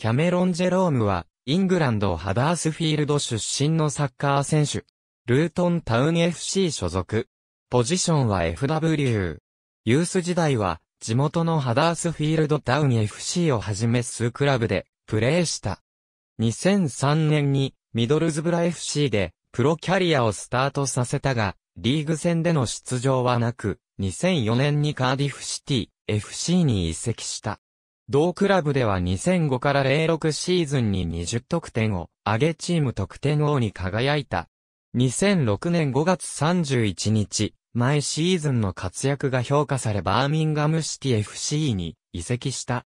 キャメロン・ジェロームは、イングランドハダースフィールド出身のサッカー選手。ルートンタウン FC 所属。ポジションは FW。ユース時代は、地元のハダースフィールドタウン FC をはじめ数クラブで、プレーした。2003年に、ミドルズブラ FC で、プロキャリアをスタートさせたが、リーグ戦での出場はなく、2004年にカーディフシティ、FC に移籍した。同クラブでは2005から06シーズンに20得点を上げチーム得点王に輝いた。2006年5月31日、前シーズンの活躍が評価されバーミンガムシティ FC に移籍した。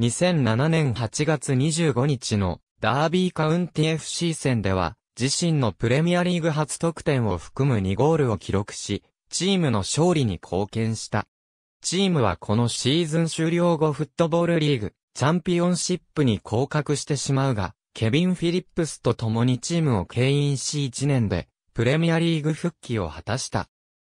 2007年8月25日のダービーカウンティ FC 戦では、自身のプレミアリーグ初得点を含む2ゴールを記録し、チームの勝利に貢献した。チームはこのシーズン終了後フットボールリーグ、チャンピオンシップに降格してしまうが、ケビン・フィリップスと共にチームを牽引し1年で、プレミアリーグ復帰を果たした。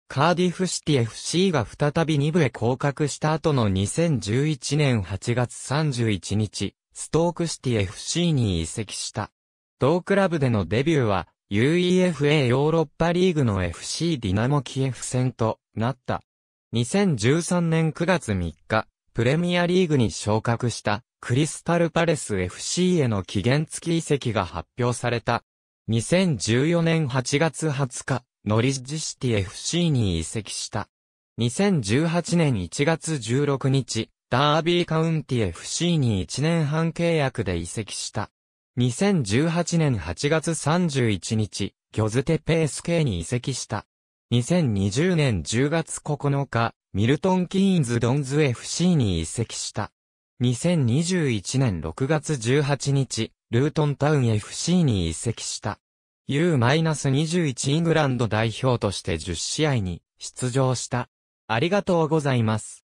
カーディフシティ FC が再び2部へ降格した後の2011年8月31日、ストークシティ FC に移籍した。同クラブでのデビューは、UEFA ヨーロッパリーグの FC ディナモ・キエフ戦となった。2013年9月3日、プレミアリーグに昇格したクリスタルパレス FC への期限付き移籍が発表された。2014年8月20日、ノリジシティ FC に移籍した。2018年1月16日、ダービーカウンティ FC に1年半契約で移籍した。2018年8月31日、ギョズテペース系に移籍した。2020年10月9日、ミルトン・キーンズ・ドンズ FC に移籍した。2021年6月18日、ルートンタウン FC に移籍した。U-21 イングランド代表として10試合に出場した。ありがとうございます。